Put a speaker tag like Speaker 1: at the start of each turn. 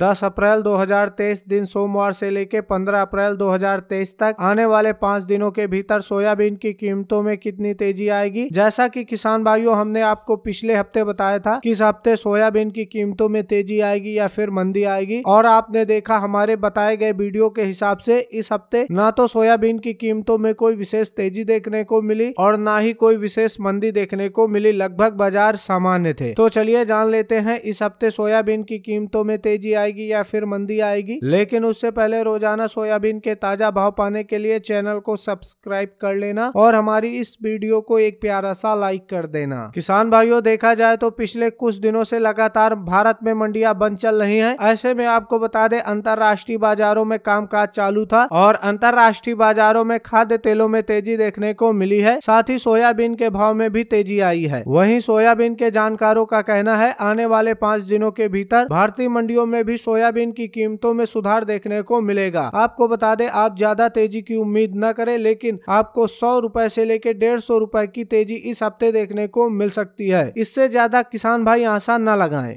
Speaker 1: 10 अप्रैल 2023 दिन सोमवार से लेकर 15 अप्रैल 2023 तक आने वाले पाँच दिनों के भीतर सोयाबीन की कीमतों में कितनी तेजी आएगी जैसा कि किसान भाइयों हमने आपको पिछले हफ्ते बताया था कि इस हफ्ते सोयाबीन की कीमतों में तेजी आएगी या फिर मंदी आएगी और आपने देखा हमारे बताए गए वीडियो के हिसाब से इस हफ्ते न तो सोयाबीन की कीमतों में कोई विशेष तेजी देखने को मिली और न ही कोई विशेष मंदी देखने को मिली लगभग बाजार
Speaker 2: सामान्य थे तो
Speaker 1: चलिए जान लेते हैं इस हफ्ते सोयाबीन की कीमतों में तेजी जाएगी या फिर मंदी आएगी लेकिन उससे पहले रोजाना सोयाबीन के ताजा भाव पाने के लिए चैनल को सब्सक्राइब कर लेना और हमारी इस वीडियो को एक प्यारा सा लाइक कर देना किसान भाइयों देखा जाए तो पिछले कुछ दिनों से लगातार भारत में मंडिया बंद चल रही है ऐसे में आपको बता दे अंतर्राष्ट्रीय बाजारों में काज चालू था और अंतर्राष्ट्रीय बाजारों में खाद्य तेलों में तेजी देखने को मिली है साथ ही सोयाबीन के भाव में भी तेजी आई है वहीं सोयाबीन के जानकारों का कहना है आने वाले पाँच दिनों के भीतर भारतीय मंडियों में भी भी सोयाबीन की कीमतों में सुधार देखने को मिलेगा आपको बता दें आप ज्यादा तेजी की उम्मीद न करें लेकिन आपको सौ रूपए से लेकर डेढ़ सौ रूपए की तेजी इस हफ्ते देखने को मिल सकती है इससे ज्यादा किसान भाई आशा न लगाएं